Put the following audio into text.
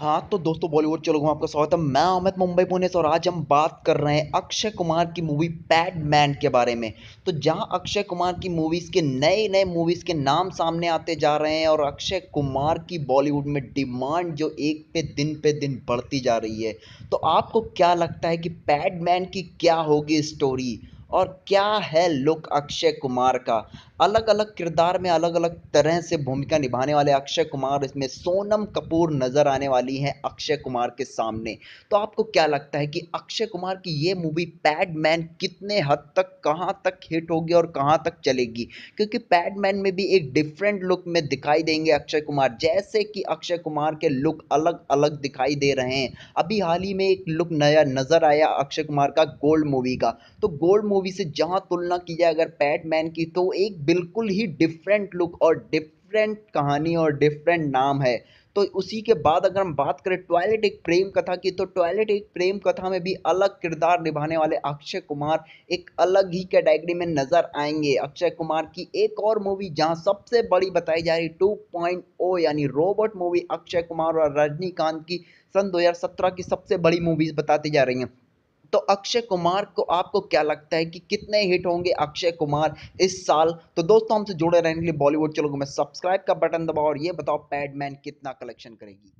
हाँ तो दोस्तों बॉलीवुड चलो हूँ आपका स्वागत है मैं अमित मुंबई पुणे से और आज हम बात कर रहे हैं अक्षय कुमार की मूवी पैड मैन के बारे में तो जहाँ अक्षय कुमार की मूवीज़ के नए नए मूवीज़ के नाम सामने आते जा रहे हैं और अक्षय कुमार की बॉलीवुड में डिमांड जो एक पे दिन पे दिन बढ़ती जा रही है तो आपको क्या लगता है कि मैन की क्या होगी स्टोरी और क्या है लुक अक्षय कुमार का अलग अलग किरदार में अलग अलग तरह से भूमिका निभाने वाले अक्षय कुमार इसमें सोनम कपूर नज़र आने वाली हैं अक्षय कुमार के सामने तो आपको क्या लगता है कि अक्षय कुमार की ये मूवी पैडमैन कितने हद तक कहाँ तक हिट होगी और कहाँ तक चलेगी क्योंकि पैडमैन में भी एक डिफरेंट लुक में दिखाई देंगे अक्षय कुमार जैसे कि अक्षय कुमार के लुक अलग अलग दिखाई दे रहे हैं अभी हाल ही में एक लुक नया नज़र आया अक्षय कुमार का गोल्ड मूवी का तो गोल्ड मूवी मूवी से जहाँ तुलना की जाए अगर पैटमैन की तो एक बिल्कुल ही डिफरेंट लुक और डिफरेंट कहानी और डिफरेंट नाम है तो उसी के बाद अगर हम बात करें टॉयलेट एक प्रेम कथा की तो टॉयलेट एक प्रेम कथा में भी अलग किरदार निभाने वाले अक्षय कुमार एक अलग ही कैटेगरी में नज़र आएंगे अक्षय कुमार की एक और मूवी जहां सबसे बड़ी बताई जा रही टू पॉइंट ओ यानी रोबोट मूवी अक्षय कुमार और रजनीकांत की सन 2017 की सबसे बड़ी मूवीज़ बताती जा रही हैं तो अक्षय कुमार को आपको क्या लगता है कि कितने हिट होंगे अक्षय कुमार इस साल तो दोस्तों हमसे जुड़े रहने के लिए बॉलीवुड चलोगे मैं सब्सक्राइब का बटन दबाओ और ये बताओ पैडमैन कितना कलेक्शन करेगी